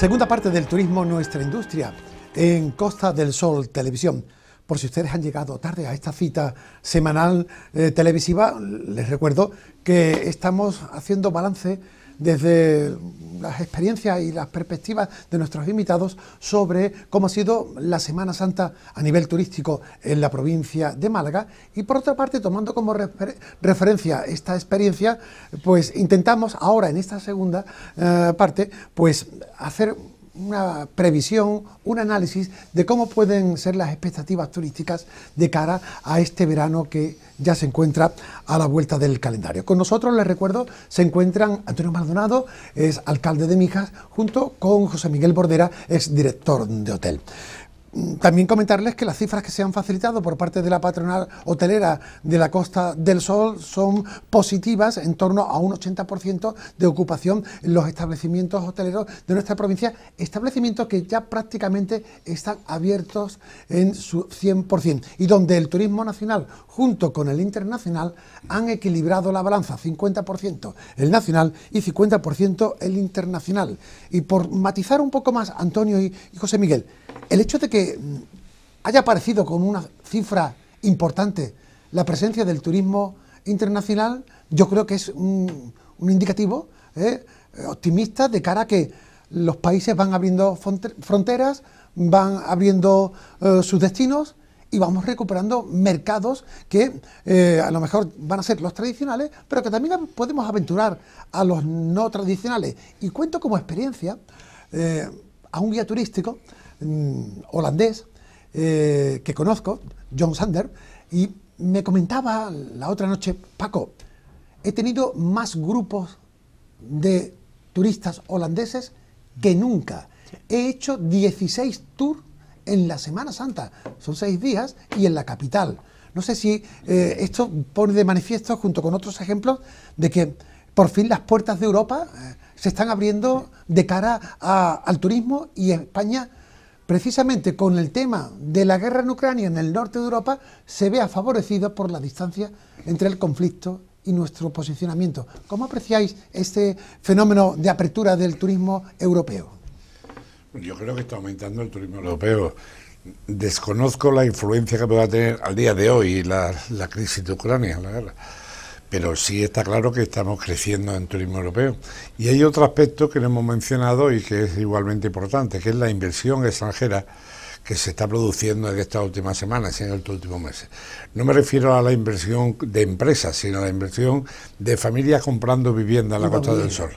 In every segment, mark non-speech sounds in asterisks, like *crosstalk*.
Segunda parte del turismo, nuestra industria, en Costa del Sol Televisión. Por si ustedes han llegado tarde a esta cita semanal eh, televisiva, les recuerdo que estamos haciendo balance desde las experiencias y las perspectivas de nuestros invitados sobre cómo ha sido la Semana Santa a nivel turístico en la provincia de Málaga y por otra parte tomando como referencia esta experiencia pues intentamos ahora en esta segunda eh, parte pues hacer una previsión, un análisis de cómo pueden ser las expectativas turísticas de cara a este verano que ya se encuentra a la vuelta del calendario. Con nosotros, les recuerdo, se encuentran Antonio Maldonado, es alcalde de Mijas, junto con José Miguel Bordera, es director de hotel. También comentarles que las cifras que se han facilitado por parte de la patronal hotelera de la Costa del Sol son positivas en torno a un 80% de ocupación en los establecimientos hoteleros de nuestra provincia, establecimientos que ya prácticamente están abiertos en su 100% y donde el turismo nacional junto con el internacional han equilibrado la balanza, 50% el nacional y 50% el internacional. Y por matizar un poco más, Antonio y José Miguel, el hecho de que mm, haya aparecido con una cifra importante la presencia del turismo internacional, yo creo que es un, indicativo eh, optimista de cara a que los países van abriendo fronteras, van abriendo eh, sus destinos y vamos recuperando mercados que eh, a lo mejor van a ser los tradicionales, pero que también podemos aventurar a los no tradicionales. Y cuento como experiencia a un guía turístico Mm, holandés eh, que conozco, John Sander, y me comentaba la otra noche, Paco, he tenido más grupos de turistas holandeses que nunca. He hecho 16 tours en la Semana Santa, son seis días, y en la capital. No sé si eh, esto pone de manifiesto, junto con otros ejemplos, de que por fin las puertas de Europa eh, se están abriendo de cara al turismo y España precisamente con el tema de la guerra en Ucrania en el norte de Europa, se vea favorecido por la distancia entre el conflicto y nuestro posicionamiento. ¿Cómo apreciáis este fenómeno de apertura del turismo europeo? Yo creo que está aumentando el turismo europeo. Desconozco la influencia que pueda tener al día de hoy la, la crisis de Ucrania, la guerra pero sí está claro que estamos creciendo en turismo europeo. Y hay otro aspecto que no hemos mencionado y que es igualmente importante, que es la inversión extranjera que se está produciendo en estas últimas semanas y en estos últimos meses. No me refiero a la inversión de empresas, sino a la inversión de familias comprando vivienda en la Costa del Sol.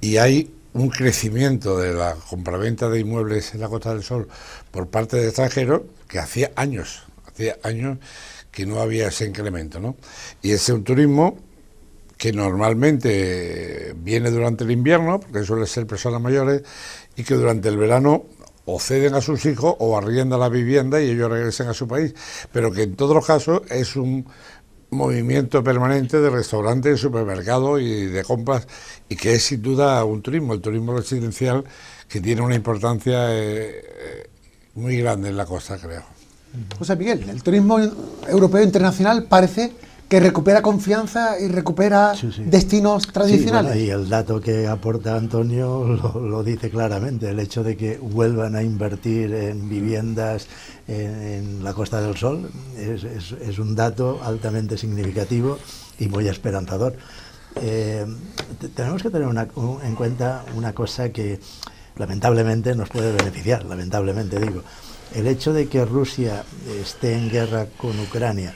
Y hay un crecimiento de la compraventa de inmuebles en la Costa del Sol por parte de extranjeros que hacía años, hacía años que no había ese incremento. ¿no? Y ese es un turismo que normalmente viene durante el invierno, porque suele ser personas mayores, y que durante el verano o ceden a sus hijos o arriendan la vivienda y ellos regresan a su país, pero que en todos los casos es un movimiento permanente de restaurantes, de supermercados y de compras, y que es sin duda un turismo, el turismo residencial, que tiene una importancia eh, eh, muy grande en la costa, creo. José Miguel, el turismo europeo internacional parece que recupera confianza y recupera destinos tradicionales. y el dato que aporta Antonio lo, dice claramente, el hecho de que vuelvan a invertir en viviendas en, la Costa del Sol es, un dato altamente significativo y muy esperanzador. Eh, tenemos que tener en cuenta una cosa que lamentablemente nos puede beneficiar, lamentablemente digo el hecho de que Rusia esté en guerra con Ucrania,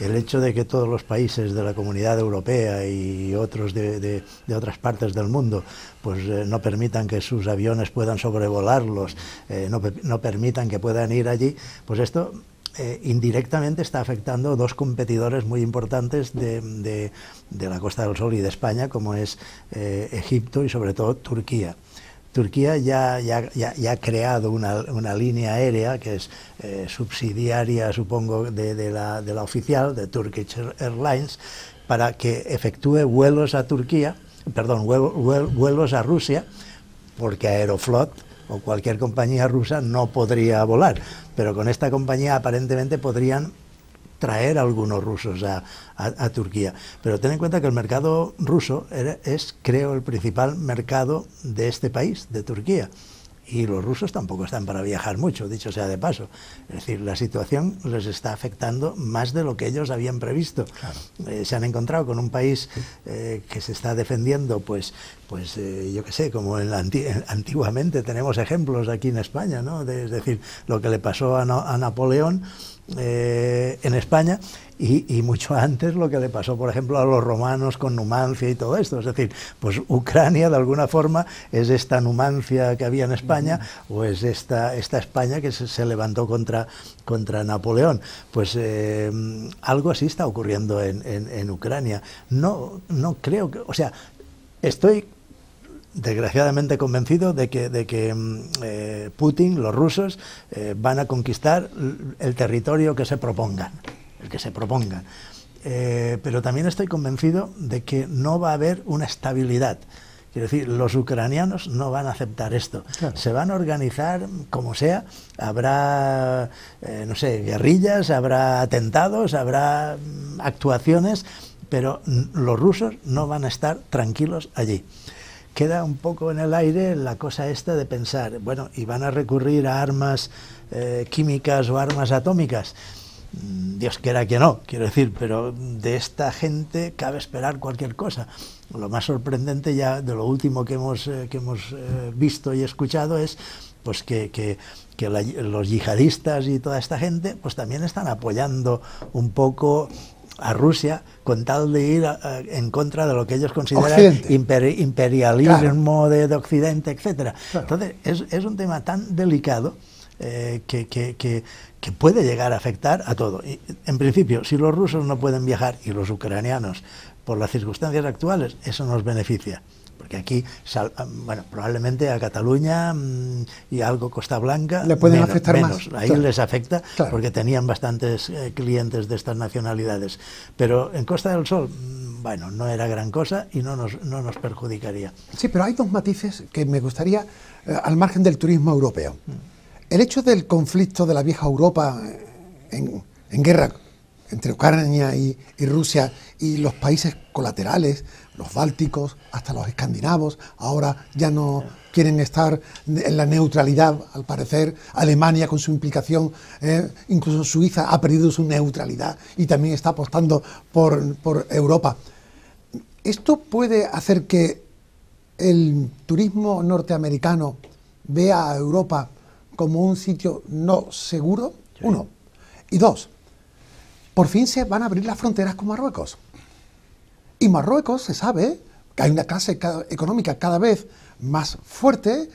el hecho de que todos los países de la comunidad europea y otros de, otras partes del mundo pues eh, no permitan que sus aviones puedan sobrevolarlos, eh, no, permitan que puedan ir allí, pues esto eh, indirectamente está afectando dos competidores muy importantes de, la Costa del Sol y de España, como es Egipto y sobre todo Turquía. Turquía ya, ha creado una, línea aérea que es eh, subsidiaria, supongo, de, la, de la oficial, de Turkish Airlines, para que efectúe vuelos a Turquía, perdón, vuelos a Rusia, porque Aeroflot o cualquier compañía rusa no podría volar, pero con esta compañía aparentemente podrían traer a algunos rusos a, Turquía. Pero ten en cuenta que el mercado ruso es, creo, el principal mercado de este país, de Turquía. Y los rusos tampoco están para viajar mucho, dicho sea de paso. Es decir, la situación les está afectando más de lo que ellos habían previsto. Eh, se han encontrado con un país eh, que se está defendiendo, pues, pues eh, yo qué sé, como en antiguamente tenemos ejemplos aquí en España, ¿no? es decir, lo que le pasó a Napoleón eh, en España y, mucho *laughs* antes lo que le pasó, por ejemplo, a los romanos con Numancia y todo esto. Es decir, pues Ucrania de alguna forma es esta Numancia que había en España o es esta, esta España que se, levantó contra, contra Napoleón. Pues eh, algo así está ocurriendo en, Ucrania. No, no creo que, o sea, estoy desgraciadamente convencido de que, de que mm, eh, Putin, los rusos, eh, van a conquistar el territorio que se propongan, el que se proponga eh, pero también estoy convencido de que no va a haber una estabilidad. Quiero decir, los ucranianos no van a aceptar esto. Se van a organizar como sea. Habrá, no sé, guerrillas, habrá atentados, habrá mm, actuaciones, pero los rusos no van a estar tranquilos allí queda un poco en el aire la cosa esta de pensar, bueno, y van a recurrir a armas eh, químicas o armas atómicas. Mm, Dios quiera que no, quiero decir, pero de esta gente cabe esperar cualquier cosa. Lo más sorprendente ya de lo último que hemos, eh, hemos eh, visto y escuchado es pues que, los yihadistas y toda esta gente pues también están apoyando un poco a Rusia con tal de ir en contra de lo que ellos consideran imperialismo de, Occidente, etc. Entonces, es, un tema tan delicado eh, que, puede llegar a afectar a todo. en principio, si los rusos no pueden viajar y los ucranianos por las circunstancias actuales, eso nos beneficia aquí, ah, bueno, probablemente a Cataluña mm, y algo Costa Blanca... Le pueden afectar menos. Ahí les afecta porque tenían bastantes eh, clientes de estas nacionalidades. Pero en Costa del Sol, mm, bueno, no era gran cosa y no nos, no nos perjudicaría. Sí, pero hay dos matices que me gustaría, eh, al margen del turismo europeo. El hecho del conflicto de la vieja Europa eh, en, guerra entre Ucrania y, Rusia y los países colaterales los bálticos, hasta los escandinavos, ahora ya no quieren estar en la neutralidad, al parecer, Alemania con su implicación, eh, incluso Suiza ha perdido su neutralidad y también está apostando por, por Europa. ¿Esto puede hacer que el turismo norteamericano vea a Europa como un sitio no seguro? Uno. Y dos, por fin se van a abrir las fronteras con Marruecos. Y Marruecos se sabe que hay una clase económica cada vez más fuerte,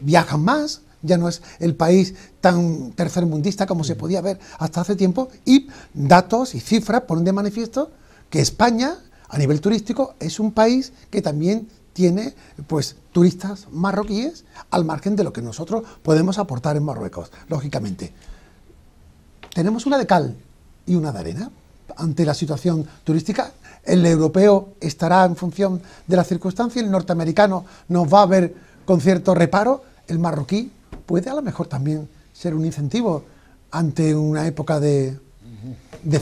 viajan más, ya no es el país tan tercermundista como se mm. podía ver hasta hace tiempo, y datos y cifras ponen de manifiesto que España, a nivel turístico, es un país que también tiene pues turistas marroquíes al margen de lo que nosotros podemos aportar en Marruecos, lógicamente. Tenemos una de cal y una de arena ante la situación turística el europeo estará en función de la circunstancia, el norteamericano nos va a ver con cierto reparo, el marroquí puede a lo mejor también ser un incentivo ante una época de,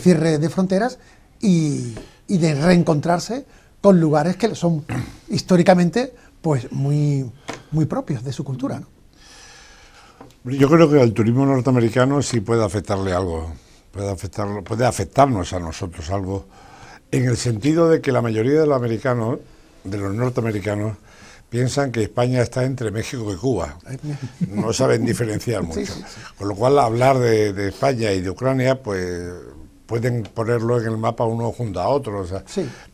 cierre de fronteras y, de reencontrarse con lugares que son históricamente pues muy, muy propios de su cultura. Yo creo que el turismo norteamericano sí puede afectarle algo, puede, puede afectarnos a nosotros algo en el sentido de que la mayoría de los americanos, de los norteamericanos, piensan que España está entre México y Cuba. No saben diferenciar *laughs* mucho. Con lo cual, hablar de, España y de Ucrania, pues pueden ponerlo en el mapa uno junto a otro. O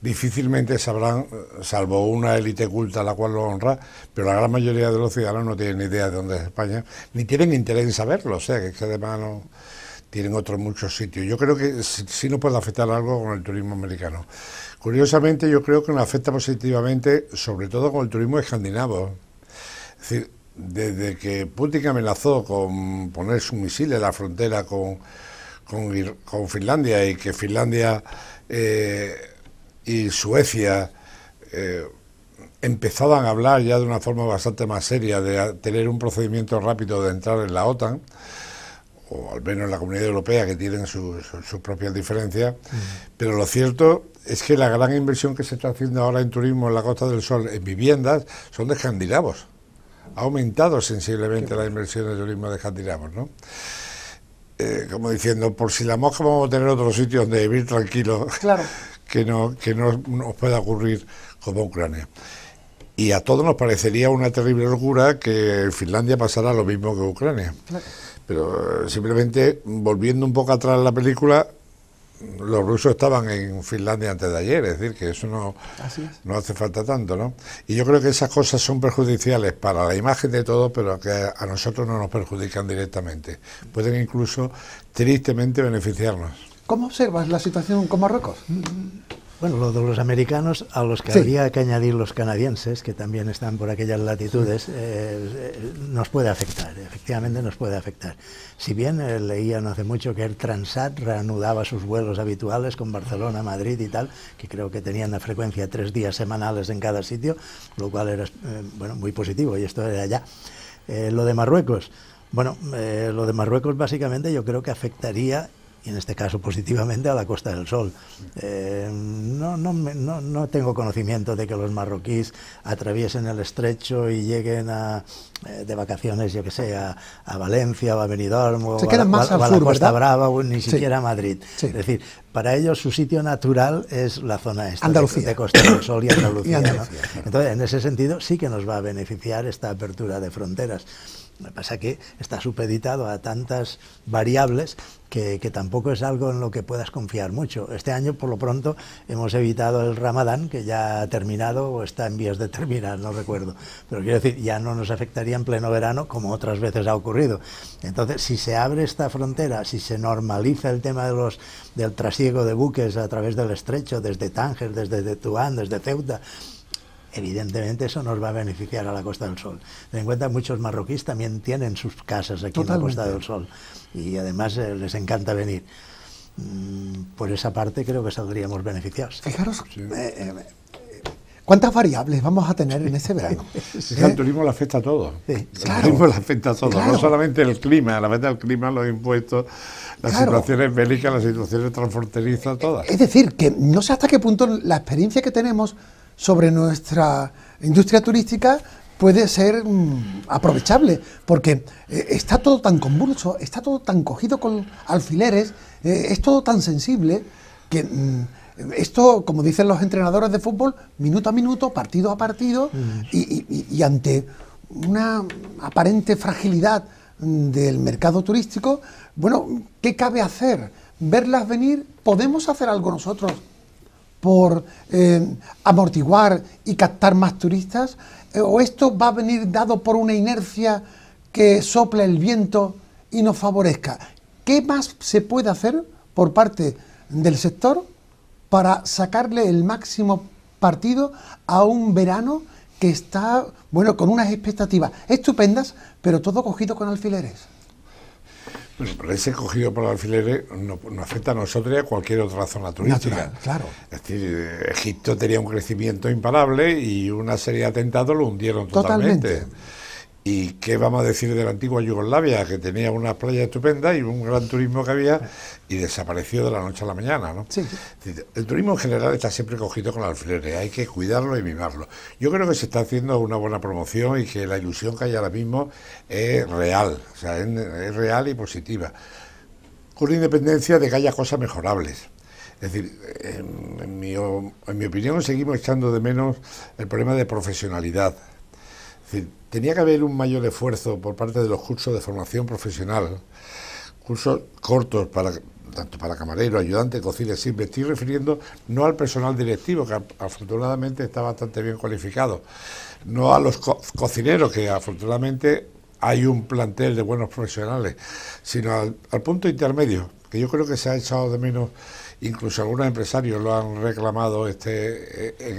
difícilmente sabrán, salvo una élite culta a la cual lo honra, pero la gran mayoría de los ciudadanos no tienen ni idea de dónde es España, ni tienen interés en saberlo. O sea, que además no tienen otros muchos sitios. Yo creo que sí, nos puede afectar algo con el turismo americano. Curiosamente, yo creo que nos afecta positivamente, sobre todo con el turismo escandinavo. Es decir, desde que Putin amenazó con poner su misil en la frontera con, con, Finlandia y que Finlandia eh, y Suecia eh, empezaban a hablar ya de una forma bastante más seria de tener un procedimiento rápido de entrar en la OTAN, o al menos en la Comunidad Europea, que tienen sus propias diferencias, pero lo cierto es que la gran inversión que se está haciendo ahora en turismo en la Costa del Sol, en viviendas, son de escandinavos. Ha aumentado sensiblemente la inversión en turismo de escandinavos. ¿no? Eh, como diciendo, por si la mosca vamos a tener otro sitio donde vivir tranquilo, *laughs* que no que no nos pueda ocurrir como Ucrania. Y a todos nos parecería una terrible locura que Finlandia pasara lo mismo que Ucrania. Pero eh, simplemente, volviendo un poco atrás la película, los rusos estaban en Finlandia antes de ayer, es decir, que eso no, no hace falta tanto, ¿no? Y yo creo que esas cosas son perjudiciales para la imagen de todos, pero que a nosotros no nos perjudican directamente. Pueden incluso tristemente beneficiarnos. ¿Cómo observas la situación con Marruecos? Mm, bueno, lo de los americanos, a los que habría que añadir los canadienses, que también están por aquellas latitudes, eh, eh, nos puede afectar, efectivamente nos puede afectar. Si bien eh, leía no hace mucho que el Transat reanudaba sus vuelos habituales con Barcelona, Madrid y tal, que creo que tenían la frecuencia tres días semanales en cada sitio, lo cual era bueno, muy positivo y esto era ya. lo de Marruecos, bueno, lo de Marruecos básicamente yo creo que afectaría y en este caso positivamente a la Costa del Sol. Eh, no, no, no, tengo conocimiento de que los marroquíes atraviesen el estrecho y lleguen a, eh, de vacaciones, yo que sé, a, Valencia o a Benidorm o, a, la Costa Brava o ni siquiera a Madrid. Es decir, para ellos su sitio natural es la zona esta De, Costa del Sol y *coughs* Andalucía Entonces, en ese sentido sí que nos va a beneficiar esta apertura de fronteras. Lo que pasa es que está supeditado a tantas variables que, tampoco es algo en lo que puedas confiar mucho. Este año, por lo pronto, hemos evitado el ramadán, que ya ha terminado o está en vías de terminar, no recuerdo. Pero quiero decir, ya no nos afectaría en pleno verano como otras veces ha ocurrido. Entonces, si se abre esta frontera, si se normaliza el tema de los, del trasiego de buques a través del estrecho, desde Tánger, desde Tetuán, desde Ceuta, evidentemente eso nos va a beneficiar a la Costa del Sol. Ten en cuenta, muchos marroquíes también tienen sus casas aquí en la Costa del Sol y además eh, les encanta venir. Mm, por esa parte creo que saldríamos beneficiados. Fijaros, eh, eh, ¿cuántas variables vamos a tener en ese verano? *laughs* El turismo le afecta a todo. El turismo le afecta a todo, no solamente el clima, la afecta el clima, los impuestos, las situaciones bélicas, las situaciones transfronterizas, todas. Es decir, que no sé hasta qué punto la experiencia que tenemos sobre nuestra industria turística puede ser mm, aprovechable, porque eh, está todo tan convulso, está todo tan cogido con alfileres, eh, es todo tan sensible que mm, esto, como dicen los entrenadores de fútbol, minuto a minuto, partido a partido, mm. y, y ante una aparente fragilidad del mercado turístico, bueno, ¿qué cabe hacer? Verlas venir, podemos hacer algo nosotros por eh, amortiguar y captar más turistas? Eh, ¿O esto va a venir dado por una inercia que sopla el viento y nos favorezca? ¿Qué más se puede hacer por parte del sector para sacarle el máximo partido a un verano que está, bueno, con unas expectativas estupendas, pero todo cogido con alfileres? Ese el cogido por alfileres eh, nos no afecta a nosotros y a cualquier otra zona turística. claro. Es decir, eh, Egipto tenía un crecimiento imparable y una serie de atentados lo hundieron totalmente. ¿Y qué vamos a decir de la antigua Yugoslavia, que tenía unas playas estupendas y un gran turismo que había y desapareció de la noche a la mañana? ¿no? El turismo en general está siempre cogido con alfileres, hay que cuidarlo y mimarlo. Yo creo que se está haciendo una buena promoción y que la ilusión que hay ahora mismo es real, o sea, es real y positiva. Con independencia de que haya cosas mejorables. Es decir, mi, en mi opinión seguimos echando de menos el problema de profesionalidad tenía que haber un mayor esfuerzo por parte de los cursos de formación profesional, cursos cortos para tanto para camareros, ayudante, cocina, sí, me estoy refiriendo no al personal directivo, que afortunadamente está bastante bien cualificado, no a los cocineros, que afortunadamente hay un plantel de buenos profesionales, sino al punto intermedio, que yo creo que se ha echado de menos incluso algunos empresarios lo han reclamado este, eh, en,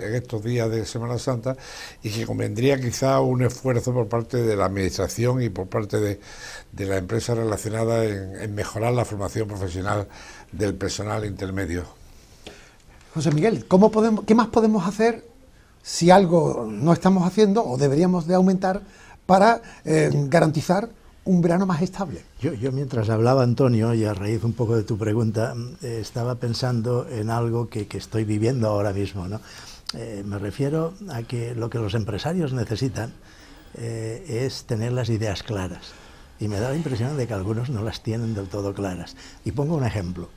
en estos días de Semana Santa, y que convendría quizá un esfuerzo por parte de la Administración y por parte de, de la empresa relacionada en, mejorar la formación profesional del personal intermedio. José Miguel, ¿cómo podemos, ¿qué más podemos hacer si algo no estamos haciendo o deberíamos de aumentar para eh, garantizar un verano más estable. Yo, mientras hablaba Antonio, y a raíz un poco de tu pregunta, mm, eh, estaba pensando en algo que, estoy viviendo ahora mismo. ¿no? Eh, me refiero a que lo que los empresarios necesitan eh, es tener las ideas claras. Y me da la impresión de que algunos no las tienen del todo claras. Y pongo un ejemplo,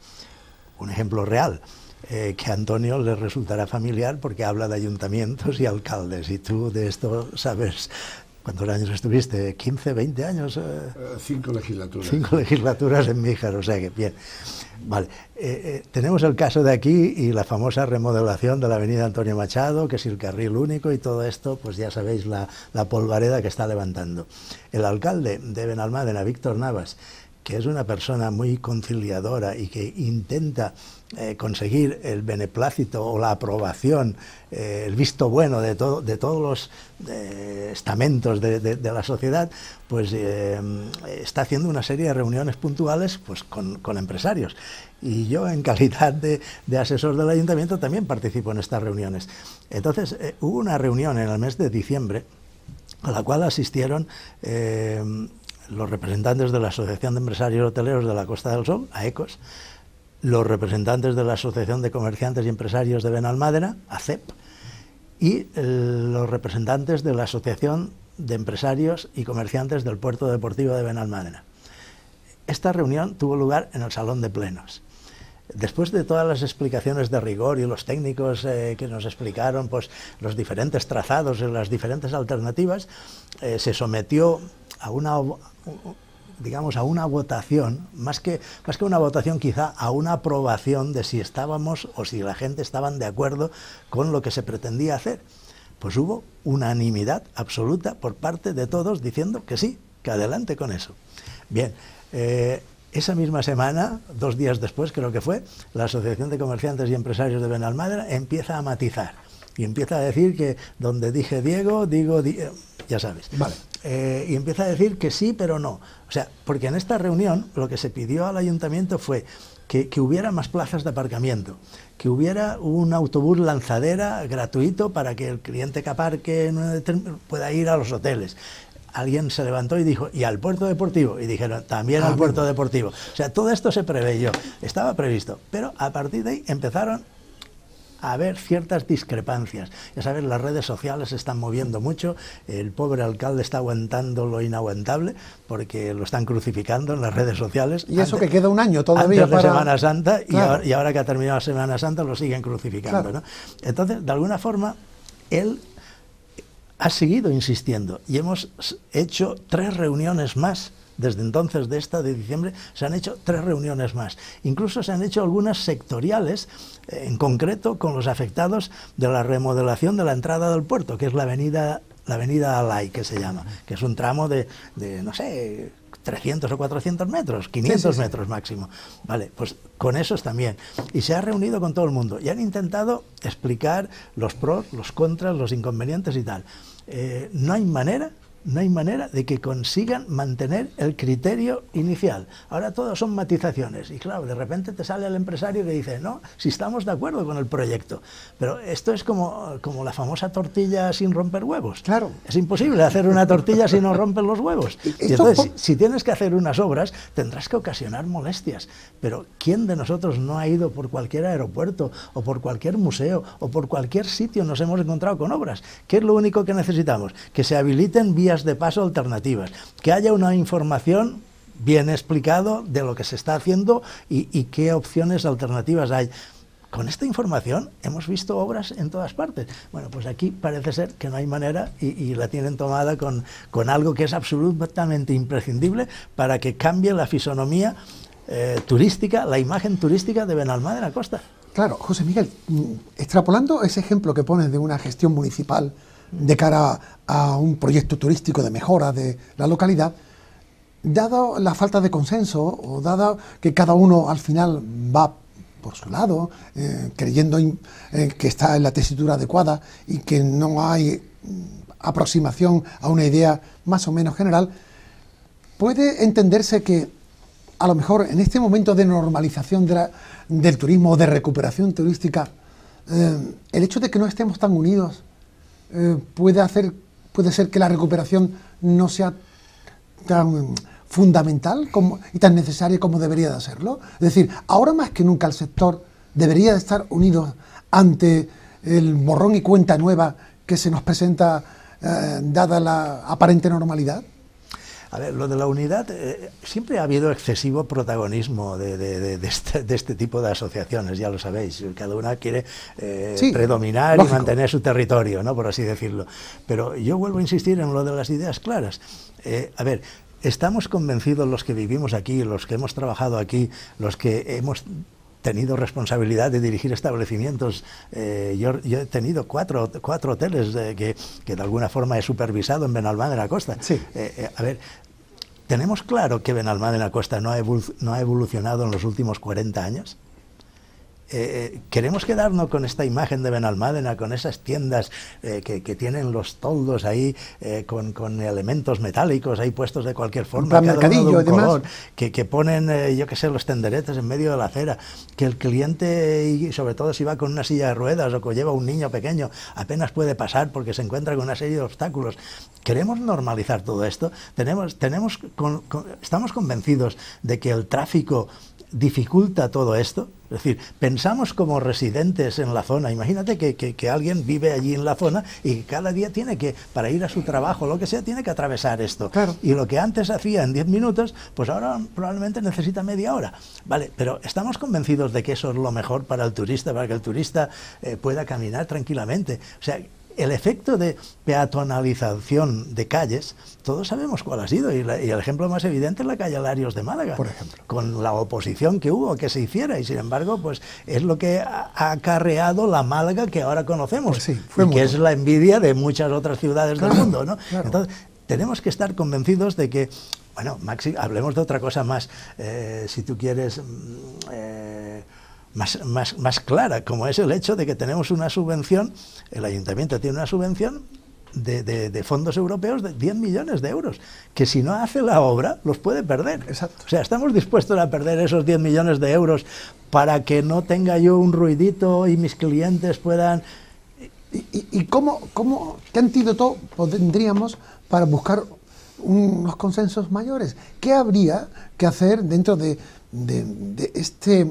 un ejemplo real. que a Antonio le resultará familiar porque habla de ayuntamientos y alcaldes y tú de esto sabes ¿Cuántos años estuviste? ¿15, 20 años? Eh, eh, cinco legislaturas. Cinco legislaturas en Míjar, o sea que bien. Vale, eh, tenemos el caso de aquí y la famosa remodelación de la avenida Antonio Machado, que es el carril único y todo esto, pues ya sabéis la, la polvareda que está levantando. El alcalde de Benalmádena, Víctor Navas, que es una persona muy conciliadora y que intenta eh, conseguir el beneplácito o la aprobación, eh, el visto bueno de, de todos los eh, estamentos de, la sociedad, pues está haciendo una serie de reuniones puntuales pues, con, empresarios. Y yo en calidad de, asesor del ayuntamiento también participo en estas reuniones. Entonces, hubo una reunión en el mes de diciembre a la cual asistieron los representantes de la Asociación de Empresarios Hoteleros de la Costa del Sol, AECOS, los representantes de la Asociación de Comerciantes y Empresarios de Benalmádena, ACEP, y los representantes de la Asociación de Empresarios y Comerciantes del Puerto Deportivo de Benalmádena. Esta reunión tuvo lugar en el Salón de Plenos. Después de todas las explicaciones de rigor y los técnicos eh, que nos explicaron pues, los diferentes trazados y las diferentes alternativas, eh, se sometió a una digamos, a una votación, más que, más que una votación quizá a una aprobación de si estábamos o si la gente estaban de acuerdo con lo que se pretendía hacer. Pues hubo unanimidad absoluta por parte de todos diciendo que sí, que adelante con eso. Bien, eh, esa misma semana, dos días después creo que fue, la Asociación de Comerciantes y Empresarios de Benalmádena empieza a matizar y empieza a decir que donde dije Diego, digo, ya sabes. Vale. Eh, y empieza a decir que sí, pero no. O sea, porque en esta reunión lo que se pidió al ayuntamiento fue que, hubiera más plazas de aparcamiento, que hubiera un autobús lanzadera gratuito para que el cliente que aparque pueda ir a los hoteles. Alguien se levantó y dijo, y al puerto deportivo, y dijeron, también al ah, puerto deportivo. O sea, todo esto se preveyó, estaba previsto, pero a partir de ahí empezaron a ver, ciertas discrepancias. Ya sabes, las redes sociales se están moviendo mucho, el pobre alcalde está aguantando lo inaguantable porque lo están crucificando en las redes sociales. Y eso que queda un año todavía. Semana Santa y, ahora, que ha terminado la Semana Santa lo siguen crucificando. ¿no? Entonces, de alguna forma, él ha seguido insistiendo y hemos hecho tres reuniones más desde entonces de esta de diciembre, se han hecho tres reuniones más. Incluso se han hecho algunas sectoriales, eh, en concreto con los afectados de la remodelación de la entrada del puerto, que es la avenida la avenida Alay, que se llama, que es un tramo de, no sé, 300 o 400 metros, 500 metros máximo. Vale, pues con esos también. Y se ha reunido con todo el mundo y han intentado explicar los pros, los contras, los inconvenientes y tal. Eh, no hay manera no hay manera de que consigan mantener el criterio inicial. Ahora todo son matizaciones y claro, de repente te sale el empresario que dice, no, si estamos de acuerdo con el proyecto. Pero esto es como, como la famosa tortilla sin romper huevos. Claro. Es imposible hacer una tortilla si no rompen los huevos. *laughs* Y entonces, si, tienes que hacer unas obras, tendrás que ocasionar molestias. Pero ¿quién de nosotros no ha ido por cualquier aeropuerto o por cualquier museo o por cualquier sitio nos hemos encontrado con obras? ¿Qué es lo único que necesitamos? Que se habiliten vía de paso alternativas, que haya una información bien explicado de lo que se está haciendo y, qué opciones alternativas hay. Con esta información hemos visto obras en todas partes. Bueno, pues aquí parece ser que no hay manera y, la tienen tomada con, con, algo que es absolutamente imprescindible para que cambie la fisonomía eh, turística, la imagen turística de Benalmá de la Costa. Claro, José Miguel, mm, extrapolando ese ejemplo que pones de una gestión municipal de cara a un proyecto turístico de mejora de la localidad, dado la falta de consenso o dado que cada uno al final va por su lado, eh, creyendo eh, que está en la tesitura adecuada y que no hay mm, aproximación a una idea más o menos general, puede entenderse que a lo mejor en este momento de normalización del turismo o de recuperación turística, eh, el hecho de que no estemos tan unidos eh, puede, hacer, puede ser que la recuperación no sea tan fundamental como, y tan necesaria como debería de serlo. Es decir, ahora más que nunca el sector debería de estar unido ante el borrón y cuenta nueva que se nos presenta eh, dada la aparente normalidad. A ver, lo de la unidad, eh, siempre ha habido excesivo protagonismo este, de, este, tipo de asociaciones, ya lo sabéis. Cada una quiere eh, predominar y mantener su territorio, ¿no? por así decirlo. Pero yo vuelvo a insistir en lo de las ideas claras. Eh, a ver, estamos convencidos los que vivimos aquí, los que hemos trabajado aquí, los que hemos tenido responsabilidad de dirigir establecimientos. Eh, yo, he tenido cuatro, cuatro hoteles eh, que, de alguna forma he supervisado en Benalmádena Costa. la Costa, eh, a ver, tenemos claro que Benalmádena Costa la Costa no ha evolucionado en los últimos 40 años. Eh, eh, queremos quedarnos con esta imagen de Benalmádena, con esas tiendas eh, que, tienen los toldos ahí, con, elementos metálicos ahí puestos de cualquier forma, de Color, que, ponen, yo qué sé, los tenderetes en medio de la acera, que el cliente, y sobre todo si va con una silla de ruedas o que lleva un niño pequeño, apenas puede pasar porque se encuentra con una serie de obstáculos. Queremos normalizar todo esto. Tenemos, tenemos estamos convencidos de que el tráfico dificulta todo esto? Es decir, pensamos como residentes en la zona. Imagínate que, alguien vive allí en la zona y cada día tiene que, para ir a su trabajo, lo que sea, tiene que atravesar esto. Y lo que antes hacía en 10 minutos, pues ahora probablemente necesita media hora. Vale, pero estamos convencidos de que eso es lo mejor para el turista, para que el turista eh, pueda caminar tranquilamente. O sea, el efecto de peatonalización de calles, todos sabemos cuál ha sido, y, el ejemplo más evidente es la calle Larios de Málaga, por ejemplo. con la oposición que hubo que se hiciera, y sin embargo, pues es lo que ha acarreado la Málaga que ahora conocemos, pues y que es la envidia de muchas otras ciudades del mundo. Entonces, tenemos que estar convencidos de que bueno, Maxi, hablemos de otra cosa más. Eh, si tú quieres, mm, eh, más, clara, como es el hecho de que tenemos una subvención, el ayuntamiento tiene una subvención de, fondos europeos de 10 millones de euros, que si no hace la obra los puede perder. Exacto. O sea, estamos dispuestos a perder esos 10 millones de euros para que no tenga yo un ruidito y mis clientes puedan... ¿Y, cómo, cómo, qué antídoto tendríamos para buscar unos consensos mayores? ¿Qué habría que hacer dentro de este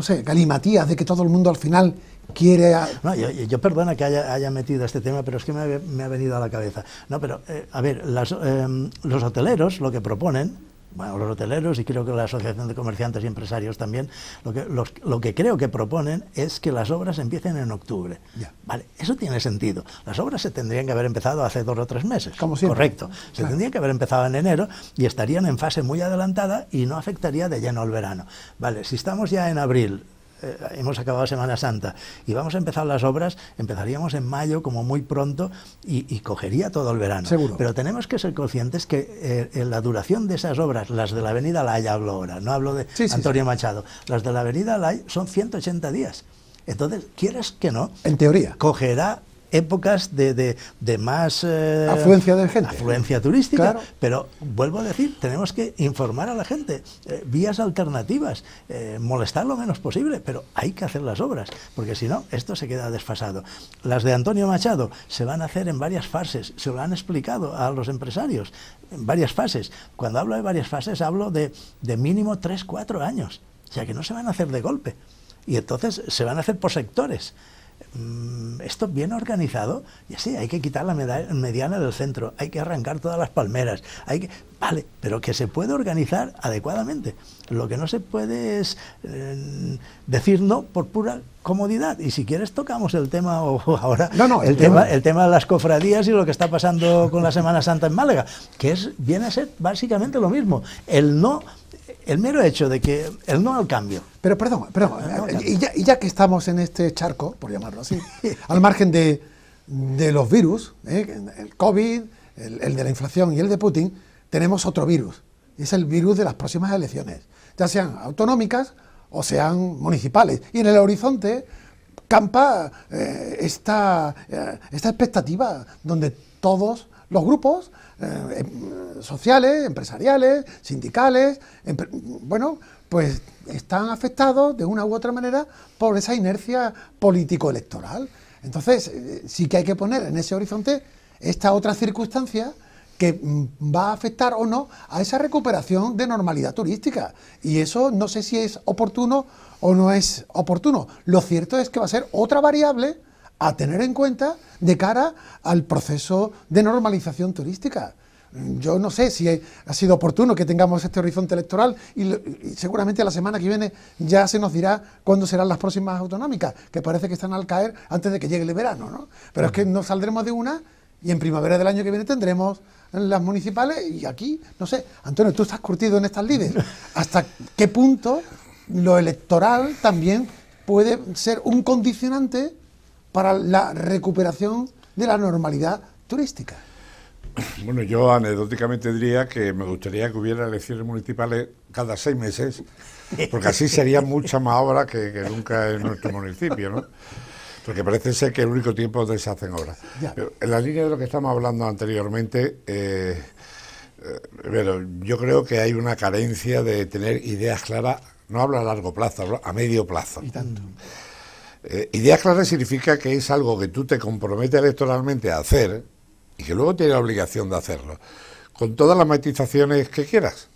no sé, galimatías de que todo el mundo al final quiere... No, yo, perdona que haya, haya, metido este tema, pero es que me, ha venido a la cabeza. No, pero, eh, a ver, las, em, los hoteleros lo que proponen bueno, los hoteleros y creo que la Asociación de Comerciantes y Empresarios también, lo que, lo que creo que proponen es que las obras empiecen en octubre. Vale, eso tiene sentido. Las obras se tendrían que haber empezado hace dos o tres meses. Como siempre. Correcto. Se tendrían que haber empezado en enero y estarían en fase muy adelantada y no afectaría de lleno al verano. Vale, si estamos ya en abril, eh, hemos acabado Semana Santa y vamos a empezar las obras, empezaríamos en mayo como muy pronto y, cogería todo el verano. Seguro. Pero tenemos que ser conscientes que eh, la duración de esas obras, las de la Avenida Lai, hablo ahora, no hablo de Antonio Machado, las de la Avenida Lai son 180 días. Entonces, quieres que no, en teoría, cogerá épocas de, más... Eh, afluencia de gente. Afluencia turística. Pero vuelvo a decir, tenemos que informar a la gente, eh, vías alternativas, eh, molestar lo menos posible, pero hay que hacer las obras, porque si no, esto se queda desfasado. Las de Antonio Machado se van a hacer en varias fases, se lo han explicado a los empresarios, en varias fases. Cuando hablo de varias fases, hablo de, mínimo 3, 4 años, ya que no se van a hacer de golpe. Y entonces se van a hacer por sectores. Mm, esto bien organizado, y así hay que quitar la mediana del centro, hay que arrancar todas las palmeras, hay que, vale, pero que se puede organizar adecuadamente. Lo que no se puede es eh, decir no por pura comodidad. Y si quieres tocamos el tema *laughs* ahora no, el, tema, el tema de las cofradías y lo que está pasando con la Semana Santa en Málaga, que es viene a ser básicamente lo mismo. El no el mero hecho de que el no al cambio. Pero perdón, perdón, eh, y, ya, que estamos en este charco, por llamarlo así, al margen de, los virus, eh, el COVID, el, de la inflación y el de Putin, tenemos otro virus. Es el virus de las próximas elecciones, ya sean autonómicas o sean municipales. Y en el horizonte campa eh, esta, esta expectativa donde todos los grupos eh, em, sociales, empresariales, sindicales, bueno, pues están afectados de una u otra manera por esa inercia político-electoral. Entonces, eh, sí que hay que poner en ese horizonte esta otra circunstancia que mm, va a afectar o no a esa recuperación de normalidad turística. Y eso no sé si es oportuno o no es oportuno. Lo cierto es que va a ser otra variable a tener en cuenta de cara al proceso de normalización turística. Yo no sé si ha sido oportuno que tengamos este horizonte electoral y, seguramente la semana que viene ya se nos dirá cuándo serán las próximas autonómicas, que parece que están al caer antes de que llegue el verano, ¿no? Pero es que no saldremos de una y en primavera del año que viene tendremos las municipales y aquí, no sé, Antonio, tú estás curtido en estas líderes *laughs* ¿Hasta qué punto lo electoral también puede ser un condicionante para la recuperación de la normalidad turística? *clears throat* Bueno, yo anecdóticamente diría que me gustaría que hubiera elecciones municipales cada seis meses, porque así sería *laughs* mucha más obra que, nunca en nuestro municipio, ¿no? Porque parece ser que el único tiempo donde se hacen obras. en la línea de lo que estamos hablando anteriormente, eh, eh, yo creo que hay una carencia de tener ideas claras, no hablo a largo plazo, hablo a medio plazo. Y ideas eh, idea significa que es algo que tú te comprometes electoralmente a hacer y que luego tienes la obligación de hacerlo, con todas las matizaciones que quieras.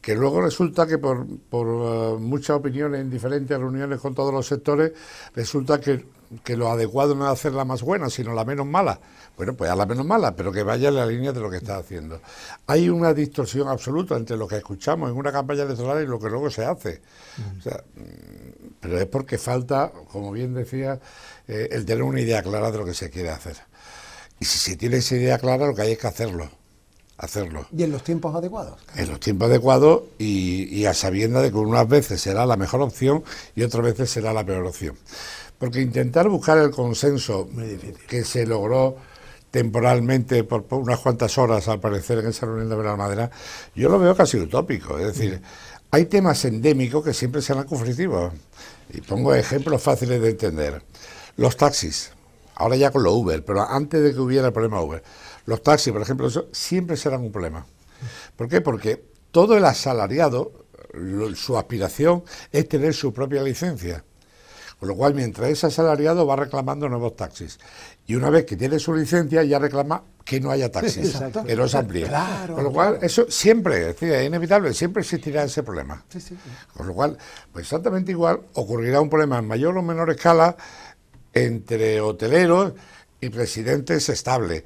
Que luego resulta que por, eh, muchas opiniones en diferentes reuniones con todos los sectores, resulta que, lo adecuado no es hacer la más buena, sino la menos mala. Bueno, pues a la menos mala, pero que vaya en la línea de lo que estás haciendo. Hay una distorsión absoluta entre lo que escuchamos en una campaña electoral y lo que luego se hace. O sea, pero es porque falta, como bien decía, eh, el tener una idea clara de lo que se quiere hacer. Y si se tiene esa idea clara, lo que hay es que hacerlo. Hacerlo. Y en los tiempos adecuados. En los tiempos adecuados y, a sabienda de que unas veces será la mejor opción y otras veces será la peor opción. Porque intentar buscar el consenso que se logró temporalmente por, unas cuantas horas, al parecer, en esa reunión de Madera, yo lo veo casi utópico. Es decir, mm. hay temas endémicos que siempre serán conflictivos. Y pongo ejemplos fáciles de entender. Los taxis, ahora ya con los Uber, pero antes de que hubiera el problema Uber, los taxis, por ejemplo, siempre serán un problema. ¿Por qué? Porque todo el asalariado, su aspiración es tener su propia licencia. Con lo cual, mientras ese asalariado, va reclamando nuevos taxis. Y una vez que tiene su licencia, ya reclama que no haya taxis, que no se amplíe. Con lo cual, eso siempre, es inevitable, siempre existirá ese problema. Con lo cual, pues exactamente igual ocurrirá un problema en mayor o menor escala entre hoteleros y presidentes estables,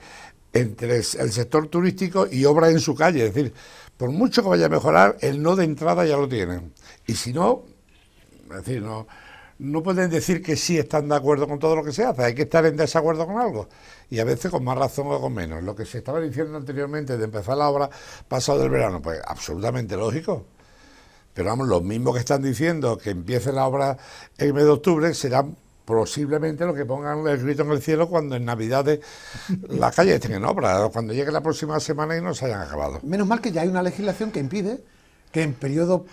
entre el sector turístico y obra en su calle. Es decir, por mucho que vaya a mejorar, el no de entrada ya lo tienen. Y si no, es decir, no, no pueden decir que sí están de acuerdo con todo lo que se hace, hay que estar en desacuerdo con algo y a veces con más razón o con menos. Lo que se estaba diciendo anteriormente de empezar la obra pasado el verano, pues absolutamente lógico. Pero vamos, los mismos que están diciendo que empiece la obra en mes de octubre serán posiblemente los que pongan el grito en el cielo cuando en Navidades *laughs* las calles estén en obra, cuando llegue la próxima semana y no se hayan acabado. Menos mal que ya hay una legislación que impide que en periodo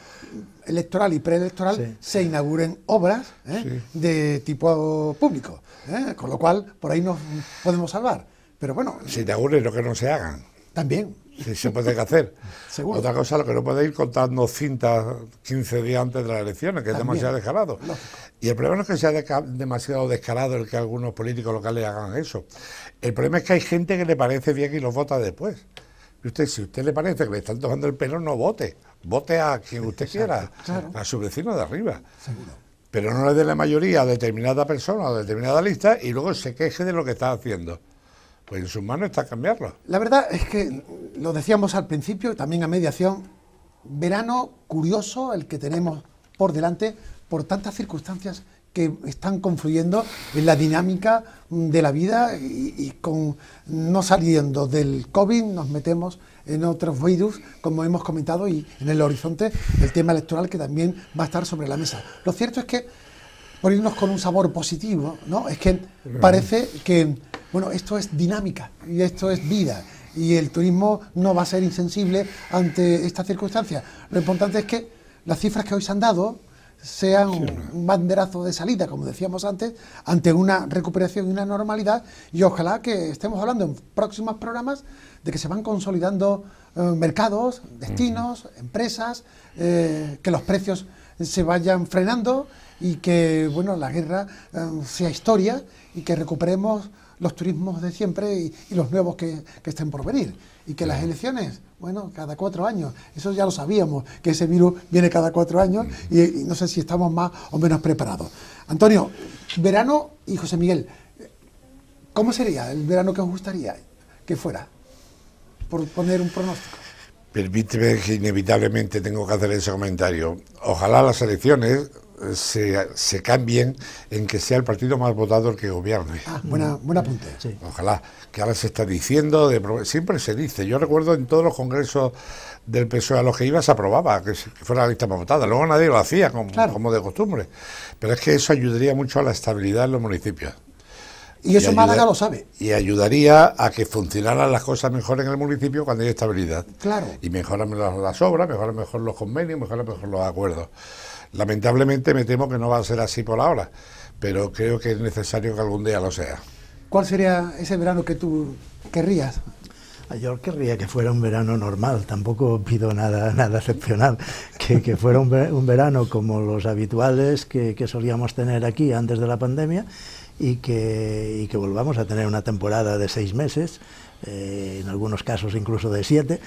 electoral y preelectoral se inauguren obras ¿eh? de tipo público, ¿eh? con lo cual por ahí nos podemos salvar. Pero bueno. Se inauguren lo que no se hagan. También. Sí, se puede hacer. *laughs* Otra cosa, lo que no puede ir contando cintas 15 días antes de las elecciones, que es demasiado descarado. Y el problema no es que sea demasiado descarado el que algunos políticos locales hagan eso. El problema es que hay gente que le parece bien y los vota después. Y usted, si a usted le parece que le están tomando el pelo, no vote vote a quien usted quiera, a su vecino de arriba. Pero no le dé la mayoría a determinada persona o a determinada lista y luego se queje de lo que está haciendo. Pues en sus manos está cambiarlo. La verdad es que lo decíamos al principio, también a mediación, verano curioso el que tenemos por delante por tantas circunstancias que están confluyendo en la dinámica de la vida y, y con no saliendo del COVID nos metemos en otros virus, como hemos comentado, y en el horizonte el tema electoral que también va a estar sobre la mesa. Lo cierto es que, por irnos con un sabor positivo, ¿no? es que parece que bueno, esto es dinámica y esto es vida. Y el turismo no va a ser insensible ante estas circunstancias. Lo importante es que las cifras que hoy se han dado, sea un banderazo de salida, como decíamos antes, ante una recuperación y una normalidad. Y ojalá que estemos hablando en próximos programas de que se van consolidando eh, mercados, destinos, empresas, eh, que los precios se vayan frenando y que bueno la guerra eh, sea historia y que recuperemos los turismos de siempre y, los nuevos que, que, estén por venir. Y que las elecciones bueno, cada cuatro años, eso ya lo sabíamos, que ese virus viene cada cuatro años y, no sé si estamos más o menos preparados. Antonio, verano y José Miguel, ¿cómo sería el verano que os gustaría que fuera? Por poner un pronóstico. Permíteme que inevitablemente tengo que hacer ese comentario. Ojalá las elecciones se, se, cambien en que sea el partido más votado el que gobierne. Ah, buena buena, mm. buen apunte. Ojalá, que ahora se está diciendo, de, siempre se dice, yo recuerdo en todos los congresos del PSOE a los que iba se aprobaba, que, fuera la lista más votada, luego nadie lo hacía como, de costumbre, pero es que eso ayudaría mucho a la estabilidad en los municipios. Y eso Málaga lo sabe. Y ayudaría a que funcionaran las cosas mejor en el municipio cuando hay estabilidad. Claro. Y mejoran las, obras, mejoran mejor los convenios, mejoran mejor los acuerdos. Lamentablemente me temo que no va a ser así por ahora, pero creo que es necesario que algún día lo sea. ¿Cuál sería ese verano que tú querrías? Ah, yo querría que fuera un verano normal, tampoco pido nada, *laughs* nada excepcional, que, fuera un, verano como los habituales que, solíamos tener aquí antes de la pandemia y que, que volvamos a tener una temporada de seis meses, eh, en algunos casos incluso de siete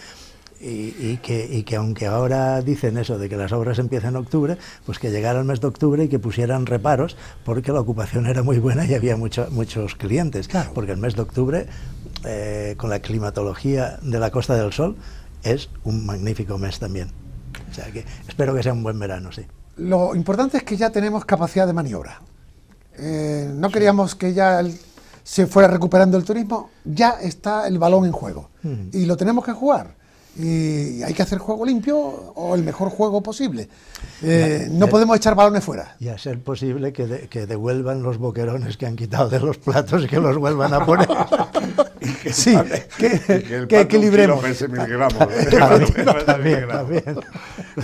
y, que, que, aunque ahora dicen eso de que las obras empiezan en octubre, pues que llegara el mes de octubre y que pusieran reparos porque la ocupación era muy buena y había muchos clientes. Porque el mes de octubre, eh, con la climatología de la Costa del Sol, es un magnífico mes también. O sea que espero que sea un buen verano, sí. Lo importante es que ya tenemos capacidad de maniobra. Eh, no queríamos que ya se fuera recuperando el turismo, ya está el balón en juego y lo tenemos que jugar y hay que hacer juego limpio o el mejor juego posible. Eh, no podemos echar balones fuera. Y a ser posible que, devuelvan los boquerones que han quitado de los platos y que los vuelvan a poner. que *laughs* sí, que, equilibremos.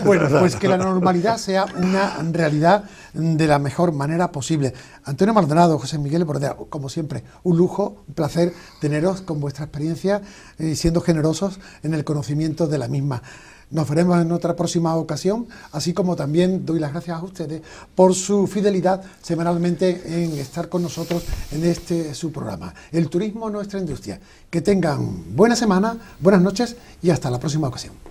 Bueno, pues que la normalidad sea una realidad de la mejor manera posible. Antonio Maldonado, José Miguel Bordea, como siempre, un lujo, un placer teneros con vuestra experiencia y siendo generosos en el conocimiento de la misma. Nos veremos en otra próxima ocasión, así como también doy las gracias a ustedes por su fidelidad semanalmente en estar con nosotros en este su programa, El Turismo Nuestra Industria. Que tengan buena semana, buenas noches y hasta la próxima ocasión.